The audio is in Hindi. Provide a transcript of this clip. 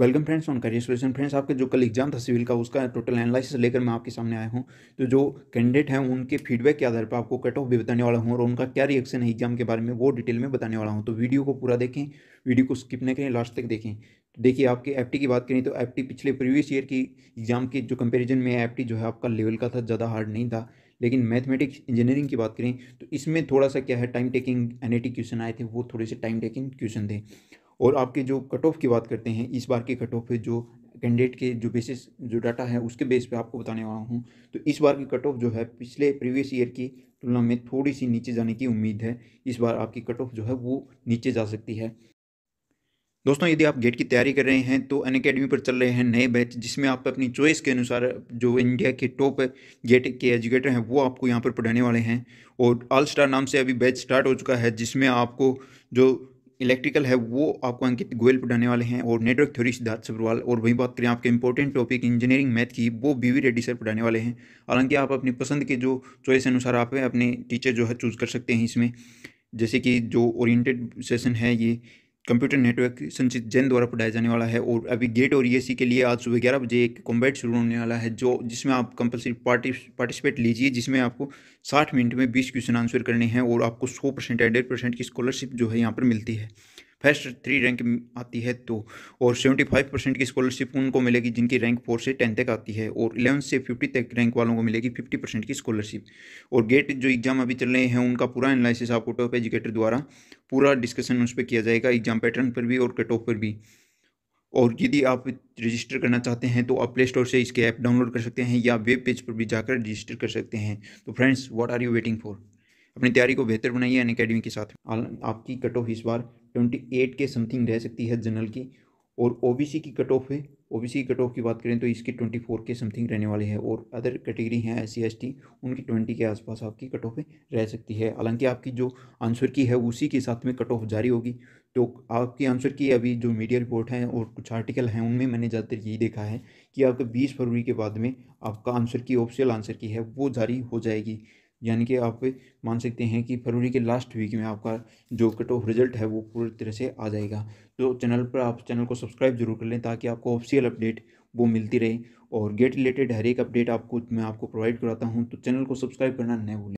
welcome friends on career solution friends आपके जो कल एग्जाम था सिविल का उसका टोटल एनालिसिस लेकर मैं आपके सामने आया हूँ तो जो कैंडिडेट हैं उनके फीडबैक के आधार पर आपको कट ऑफ भी बताने वाला हूँ और उनका क्या रिएक्शन है एग्जाम के बारे में वो डिटेल में बताने वाला हूँ तो वीडियो को पूरा देखें वीडियो को स्किप नहीं करें लास्ट तक देखें तो देखिए आपके एफ की बात करें तो एफ पिछले प्रीवियस ईयर की एग्जाम के जो कंपेरिजन में एफ जो है आपका लेवल का था ज़्यादा हार्ड नहीं था लेकिन मैथमेटिक्स इंजीनियरिंग की बात करें तो इसमें थोड़ा सा क्या है टाइम टेकिंग एन क्वेश्चन आए थे वो थोड़े से टाइम टेकिंग क्वेश्चन थे और आपके जो कट ऑफ की बात करते हैं इस बार के कट ऑफ पे जो कैंडिडेट के जो बेसिस जो डाटा है उसके बेस पे आपको बताने वाला हूँ तो इस बार की कट ऑफ जो है पिछले प्रीवियस ईयर की तुलना में थोड़ी सी नीचे जाने की उम्मीद है इस बार आपकी कट ऑफ जो है वो नीचे जा सकती है दोस्तों यदि आप गेट की तैयारी कर रहे हैं तो अन अकेडमी पर चल रहे हैं नए बैच जिसमें आप अपनी चॉइस के अनुसार जो इंडिया के टॉप गेट के एजुकेटर हैं वो आपको यहाँ पर पढ़ाने वाले हैं और ऑल स्टार नाम से अभी बैच स्टार्ट हो चुका है जिसमें आपको जो इलेक्ट्रिकल है वो आपको अंकित गोयल पढ़ाने वाले हैं और नेटवर्क थ्योरी सिद्धार्थ सब्रवाल और वहीं बात करें आपके इंपॉर्टेंट टॉपिक इंजीनियरिंग मैथ की वो बी वी रेड्डी सर पढ़ाने वाले हैं हालांकि आप अपनी पसंद के जो चॉइस अनुसार आप अपने टीचर जो है चूज़ कर सकते हैं इसमें जैसे कि जो ओरिएंटेड सेशन है ये कंप्यूटर नेटवर्क संचित जैन द्वारा पढ़ाया जाने वाला है और अभी गेट और ई e के लिए आज सुबह ग्यारह बजे एक कॉम्बैट शुरू होने वाला है जो जिसमें आप कंपलसरी पार्टिसिपेट लीजिए जिसमें आपको साठ मिनट में बीस क्वेश्चन आंसर करने हैं और आपको सौ परसेंट या डेढ़ परसेंट की स्कॉलरशिप जो है यहाँ पर मिलती है फर्स्ट थ्री रैंक आती है तो और सेवेंटी फाइव परसेंट की स्कॉलरशिप उनको मिलेगी जिनकी रैंक फोर से टेन तक आती है और इलेवंथ से फिफ्टी तक रैंक वालों को मिलेगी फिफ्टी परसेंट की स्कॉलरशिप और गेट जो एग्जाम अभी चल रहे हैं उनका पूरा एनालिसिस आपको टॉप एजुकेटर द्वारा पूरा डिस्कशन उस पर किया जाएगा एग्जाम पैटर्न पर भी और कट ऑफ पर भी और यदि आप रजिस्टर करना चाहते हैं तो आप प्ले स्टोर से इसके ऐप डाउनलोड कर सकते हैं या वेब पेज पर भी जाकर रजिस्टर कर सकते हैं तो friends what are you waiting for अपनी तैयारी को बेहतर बनाइए अन अकेडमी के साथ आपकी कट ऑफ इस बार ट्वेंटी एट के समथिंग रह सकती है जनरल की और ओबीसी की कट ऑफ है ओबीसी की कट ऑफ की बात करें तो इसकी ट्वेंटी फोर के समथिंग रहने वाले हैं और अदर कैटेगरी हैं एस सी उनकी ट्वेंटी के आसपास आपकी कट ऑफ रह सकती है हालांकि आपकी जो आंसर की है उसी के साथ में कट ऑफ जारी होगी तो आपकी आंसर की अभी जो मीडिया रिपोर्ट हैं और कुछ आर्टिकल हैं उनमें मैंने ज़्यादातर यही देखा है कि आपका बीस फरवरी के बाद में आपका आंसर की ऑफिशियल आंसर की है वो जारी हो जाएगी यानी कि आप मान सकते हैं कि फरवरी के लास्ट वीक में आपका जो कट ऑफ रिजल्ट है वो पूरी तरह से आ जाएगा तो चैनल पर आप चैनल को सब्सक्राइब जरूर कर लें ताकि आपको ऑफिशियल अपडेट वो मिलती रहे और गेट रिलेटेड हर एक अपडेट आपको मैं आपको प्रोवाइड कराता हूँ तो चैनल को सब्सक्राइब करना न भूलें